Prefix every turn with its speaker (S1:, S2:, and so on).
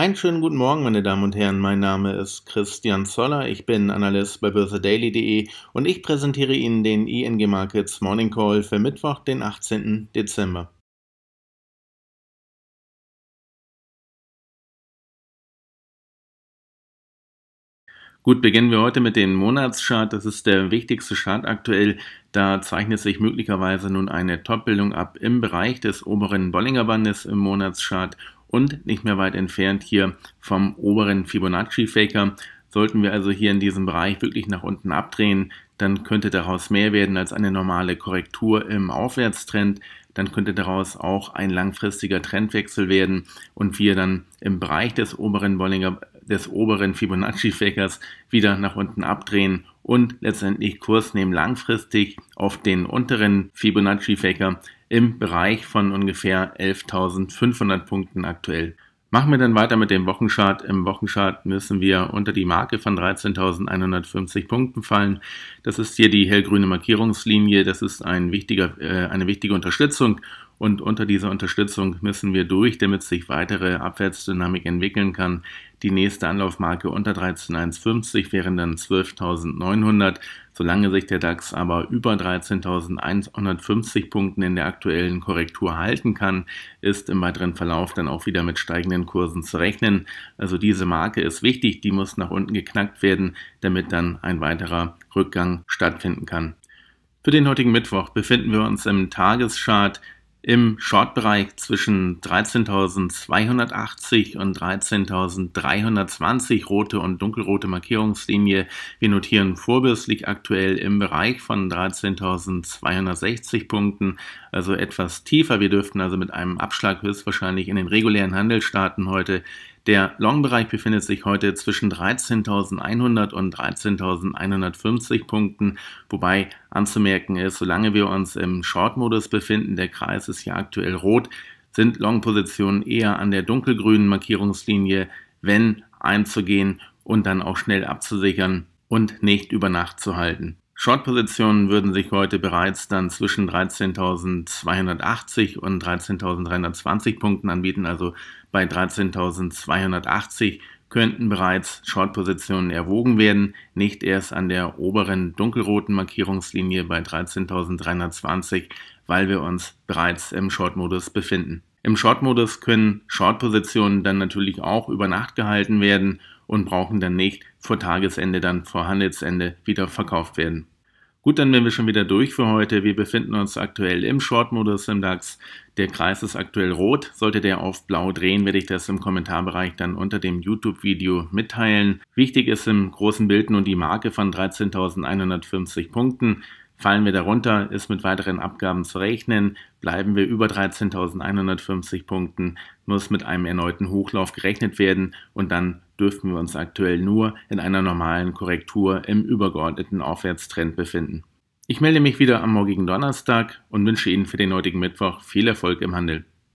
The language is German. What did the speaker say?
S1: Einen schönen guten Morgen, meine Damen und Herren. Mein Name ist Christian Zoller. Ich bin Analyst bei börsedaily.de und ich präsentiere Ihnen den ING Markets Morning Call für Mittwoch, den 18. Dezember. Gut, beginnen wir heute mit dem Monatschart. Das ist der wichtigste Chart aktuell. Da zeichnet sich möglicherweise nun eine Topbildung ab im Bereich des oberen Bollinger Bandes im Monatschart und nicht mehr weit entfernt hier vom oberen Fibonacci-Faker. Sollten wir also hier in diesem Bereich wirklich nach unten abdrehen, dann könnte daraus mehr werden als eine normale Korrektur im Aufwärtstrend. Dann könnte daraus auch ein langfristiger Trendwechsel werden und wir dann im Bereich des oberen Bollinger, des oberen fibonacci fakers wieder nach unten abdrehen und letztendlich Kurs nehmen langfristig auf den unteren fibonacci faker im Bereich von ungefähr 11.500 Punkten aktuell. Machen wir dann weiter mit dem Wochenchart. Im Wochenchart müssen wir unter die Marke von 13.150 Punkten fallen. Das ist hier die hellgrüne Markierungslinie. Das ist ein wichtiger, äh, eine wichtige Unterstützung und unter dieser Unterstützung müssen wir durch, damit sich weitere Abwärtsdynamik entwickeln kann. Die nächste Anlaufmarke unter 13.150 wären dann 12.900. Solange sich der DAX aber über 13.150 Punkten in der aktuellen Korrektur halten kann, ist im weiteren Verlauf dann auch wieder mit steigenden Kursen zu rechnen. Also diese Marke ist wichtig, die muss nach unten geknackt werden, damit dann ein weiterer Rückgang stattfinden kann. Für den heutigen Mittwoch befinden wir uns im Tageschart im Short-Bereich zwischen 13.280 und 13.320 rote und dunkelrote Markierungslinie. Wir notieren Vorbis liegt aktuell im Bereich von 13.260 Punkten, also etwas tiefer. Wir dürften also mit einem Abschlag höchstwahrscheinlich in den regulären Handel starten heute. Der Long-Bereich befindet sich heute zwischen 13.100 und 13.150 Punkten, wobei anzumerken ist, solange wir uns im Short-Modus befinden, der Kreis ist ja aktuell rot, sind Long-Positionen eher an der dunkelgrünen Markierungslinie, wenn einzugehen und dann auch schnell abzusichern und nicht über Nacht zu halten. Short-Positionen würden sich heute bereits dann zwischen 13.280 und 13.320 Punkten anbieten. Also bei 13.280 könnten bereits Short-Positionen erwogen werden, nicht erst an der oberen dunkelroten Markierungslinie bei 13.320, weil wir uns bereits im Short-Modus befinden. Im Short-Modus können Short-Positionen dann natürlich auch über Nacht gehalten werden und brauchen dann nicht vor Tagesende, dann vor Handelsende wieder verkauft werden. Gut, dann wären wir schon wieder durch für heute. Wir befinden uns aktuell im Short-Modus im DAX. Der Kreis ist aktuell rot. Sollte der auf blau drehen, werde ich das im Kommentarbereich dann unter dem YouTube-Video mitteilen. Wichtig ist im großen Bild nun die Marke von 13.150 Punkten. Fallen wir darunter, ist mit weiteren Abgaben zu rechnen. Bleiben wir über 13.150 Punkten, muss mit einem erneuten Hochlauf gerechnet werden und dann dürften wir uns aktuell nur in einer normalen Korrektur im übergeordneten Aufwärtstrend befinden. Ich melde mich wieder am morgigen Donnerstag und wünsche Ihnen für den heutigen Mittwoch viel Erfolg im Handel.